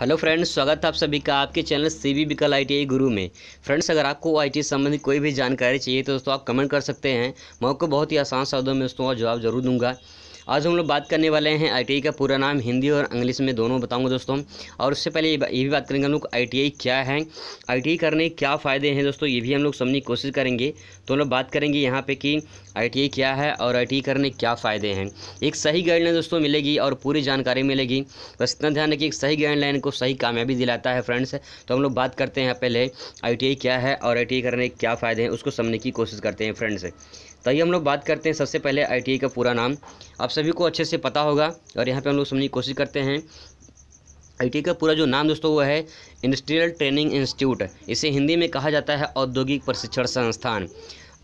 hello friends स्वागत है आप सभी का आपके चैनल सी बी बिकल आई गुरु में फ्रेंड्स अगर आपको आई टी संबंधी कोई भी जानकारी चाहिए तो दोस्तों आप कमेंट कर सकते हैं मैं आपको बहुत ही आसान शब्दों में दोस्तों और जवाब जरूर दूंगा आज हम लोग बात करने वाले हैं आई का पूरा नाम हिंदी और इंग्लिश में दोनों बताऊँगा दोस्तों और उससे पहले ये भी बात करेंगे हम लोग आई क्या है आई करने क्या फ़ायदे हैं दोस्तों ये भी हम लोग समझने की कोशिश करेंगे तो हम लोग बात करेंगे यहाँ पर कि आई क्या है और आई करने क्या फ़ायदे हैं एक सही गाइडलाइन दोस्तों मिलेगी और पूरी जानकारी मिलेगी बस इतना ध्यान रखिए एक सही गाइडलाइन को सही कामयाबी दिलाता है फ्रेंड्स तो हम लोग बात करते हैं पहले आई क्या है और आई करने के क्या फ़ायदे हैं उसको समझने की कोशिश करते हैं फ्रेंड्स तो ये हम लोग बात करते हैं सबसे पहले आई का पूरा नाम आपसे सभी को अच्छे से पता होगा और यहाँ पे हम लोग समझने की कोशिश करते हैं आई का पूरा जो नाम दोस्तों वो है इंडस्ट्रियल ट्रेनिंग इंस्टीट्यूट इसे हिंदी में कहा जाता है औद्योगिक प्रशिक्षण संस्थान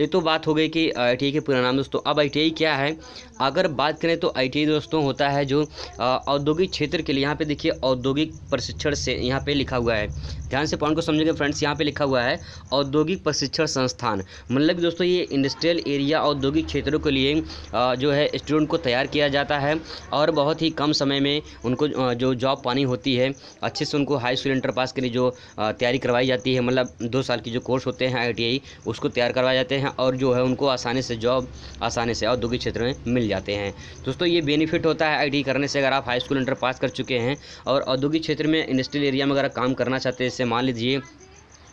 ये तो बात हो गई कि आई के पूरा नाम दोस्तों अब आई क्या है अगर बात करें तो आई दोस्तों होता है जो औद्योगिक क्षेत्र के लिए यहाँ पे देखिए औद्योगिक प्रशिक्षण से यहाँ पे लिखा हुआ है ध्यान से पॉइंट को समझेंगे फ्रेंड्स यहाँ पे लिखा हुआ है औद्योगिक प्रशिक्षण संस्थान मतलब दोस्तों ये इंडस्ट्रियल एरिया औद्योगिक क्षेत्रों के लिए जो है स्टूडेंट को तैयार किया जाता है और बहुत ही कम समय में उनको जो जॉब पानी होती है अच्छे से उनको हाई स्कूल इंटर पास के लिए जो तैयारी करवाई जाती है मतलब दो साल की जो कोर्स होते हैं आई उसको तैयार करवाए जाते हैं हैं और जो है उनको आसानी से जॉब आसानी से औद्योगिक क्षेत्र में मिल जाते हैं दोस्तों ये बेनिफिट होता है आई e करने से अगर आप हाई स्कूल इंटर पास कर चुके हैं और औद्योगिक क्षेत्र में इंडस्ट्रियल एरिया में अगर काम करना चाहते हैं जैसे मान लीजिए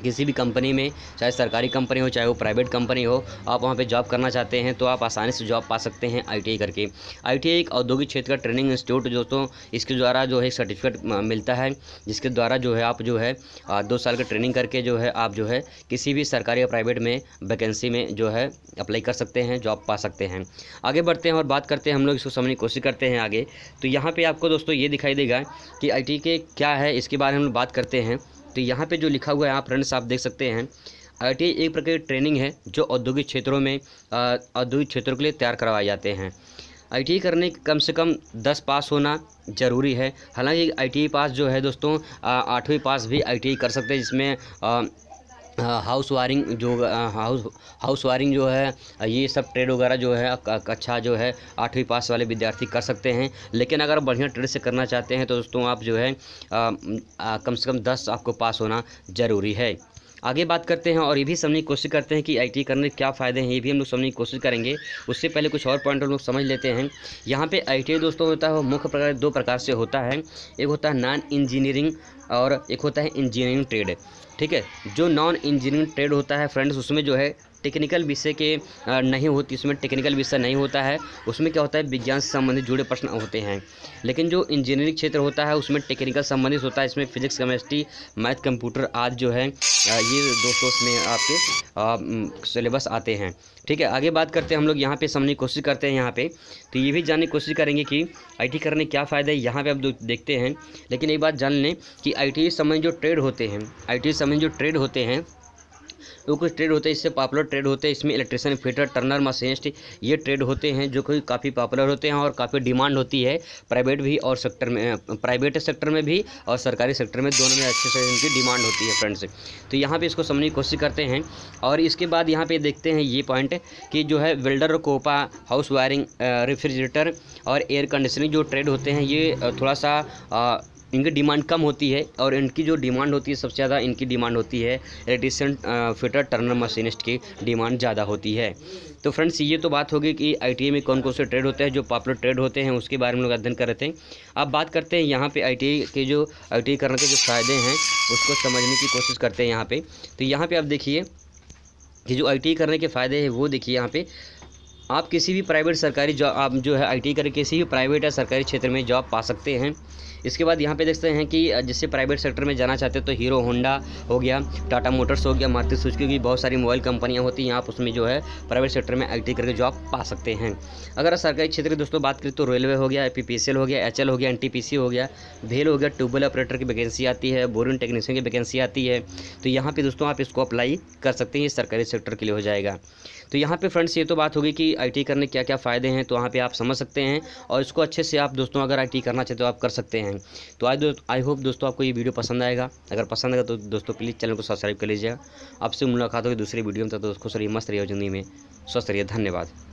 किसी भी कंपनी में चाहे सरकारी कंपनी हो चाहे वो प्राइवेट कंपनी हो आप वहाँ पे जॉब करना चाहते हैं तो आप आसानी से जॉब पा सकते हैं आईटीआई करके आईटीआई एक औद्योगिक क्षेत्र का ट्रेनिंग इंस्टीट्यूट दोस्तों इसके द्वारा जो है सर्टिफिकेट मिलता है जिसके द्वारा जो है आप जो है दो साल का ट्रेनिंग करके जो है आप जो है किसी भी सरकारी या प्राइवेट में वैकेंसी में जो है अप्लाई कर सकते हैं जॉब पा सकते हैं आगे बढ़ते हैं और बात करते हैं हम लोग इसको समझने की कोशिश करते हैं आगे तो यहाँ पर आपको दोस्तों ये दिखाई देगा कि आई के क्या है इसके बारे में हम बात करते हैं तो यहाँ पे जो लिखा हुआ है आप फ्रेंड्स आप देख सकते हैं आई एक प्रकार की ट्रेनिंग है जो औद्योगिक क्षेत्रों में औद्योगिक क्षेत्रों के लिए तैयार करवाए जाते हैं आई करने के कम से कम दस पास होना ज़रूरी है हालांकि आई पास जो है दोस्तों आठवीं पास भी आई कर सकते हैं जिसमें हाउस वायरिंग जो हाउस हाउस वायरिंग जो है ये सब ट्रेड वगैरह जो है कक्षा अच्छा जो है आठवीं पास वाले विद्यार्थी कर सकते हैं लेकिन अगर बढ़िया ट्रेड से करना चाहते हैं तो दोस्तों आप जो है आ, आ, कम से कम दस आपको पास होना ज़रूरी है आगे बात करते हैं और ये भी समझने की कोशिश करते हैं कि आई करने के क्या फ़ायदे हैं ये भी हम लोग समझने की कोशिश करेंगे उससे पहले कुछ और पॉइंट हम लोग समझ लेते हैं यहाँ पे आई दोस्तों होता है वो मुख्य प्रकार दो प्रकार से होता है एक होता है नॉन इंजीनियरिंग और एक होता है इंजीनियरिंग ट्रेड ठीक है जो नॉन इंजीनियरिंग ट्रेड होता है फ्रेंड्स उसमें जो है टेक्निकल विषय के नहीं होती उसमें टेक्निकल विषय नहीं होता है उसमें क्या होता है विज्ञान से संबंधित जुड़े प्रश्न होते हैं लेकिन जो इंजीनियरिंग क्षेत्र होता है उसमें टेक्निकल संबंधित होता है इसमें फिजिक्स केमिस्ट्री मैथ कंप्यूटर आज जो है ये दो कोर्स में आपके सिलेबस आते हैं ठीक है आगे बात करते हैं हम लोग यहाँ पर समझने की कोशिश करते हैं यहाँ पर तो ये भी जानने की कोशिश करेंगे कि आई करने क्या फ़ायदा है यहाँ पर आप देखते हैं लेकिन एक बात जान लें कि आई टी जो ट्रेड होते हैं आई टी जो ट्रेड होते हैं वो कुछ ट्रेड होते हैं इससे पॉपुलर ट्रेड होते हैं इसमें इलेक्ट्रिशियन फिटर टर्नर मशीनिस्ट ये ट्रेड होते हैं जो कि काफ़ी पॉपुलर होते हैं और काफ़ी डिमांड होती है प्राइवेट भी और सेक्टर में प्राइवेट सेक्टर में भी और सरकारी सेक्टर में दोनों में अच्छे से इनकी डिमांड होती है फ्रेंड्स तो यहाँ पर इसको समझने की कोशिश करते हैं और इसके बाद यहाँ पर देखते हैं ये पॉइंट कि जो है welder COPA house wiring refrigerator और एयर कंडीशनिंग जो ट्रेड होते हैं ये थोड़ा सा इनकी डिमांड कम होती है और इनकी जो डिमांड होती है सबसे ज़्यादा इनकी डिमांड होती है रेडिसन फिटर टर्नर मशीनिस्ट की डिमांड ज़्यादा होती है तो फ्रेंड्स ये तो बात होगी कि आई में कौन कौन से ट्रेड होते हैं जो पॉपुलर ट्रेड होते हैं उसके बारे में लोग अध्ययन कर रहे थे अब बात करते हैं यहाँ पे आई के जो आई करने के जो फ़ायदे हैं उसको समझने की कोशिश करते हैं यहाँ पर तो यहाँ पर आप देखिए कि जो आई करने के फ़ायदे हैं वो देखिए यहाँ पर आप किसी भी प्राइवेट सरकारी जॉब आप जो है आई करके किसी भी प्राइवेट या सरकारी क्षेत्र में जॉब पा सकते हैं इसके बाद यहाँ पे देखते हैं कि जिससे प्राइवेट सेक्टर में जाना चाहते हैं तो हीरो होंडा हो गया टाटा मोटर्स हो गया मारुति सुजुकी की बहुत सारी मोबाइल कंपनियाँ होती हैं यहाँ उसमें जो है प्राइवेट सेक्टर में आई करके जॉब पा सकते हैं अगर सरकारी क्षेत्र की दोस्तों बात करें तो रेलवे हो गया पी हो गया एच हो गया एन हो गया भेल हो गया ट्यूबवेल ऑपरेटर की वैकेंसी आती है बोरिंग टेक्नीशियन की वैकेंसी आती है तो यहाँ पर दोस्तों आप इसको अप्लाई कर सकते हैं ये सरकारी सेक्टर के लिए हो जाएगा तो यहाँ पे फ्रेंड्स ये तो बात होगी कि आईटी करने क्या क्या फ़ायदे हैं तो वहाँ पे आप समझ सकते हैं और इसको अच्छे से आप दोस्तों अगर आईटी करना चाहते हो आप कर सकते हैं हैं तो आज दोस्त आई होप दोस्तों आपको ये वीडियो पसंद आएगा अगर पसंद आएगा तो दोस्तों प्लीज़ चैनल को सब्सक्राइब कर लीजिएगा आपसे मुलाकात होगी दूसरी वीडियो में तो दोस्तों खुश रहिए मस्त रहिए जिंदगी में स्वस्थ रहिए धन्यवाद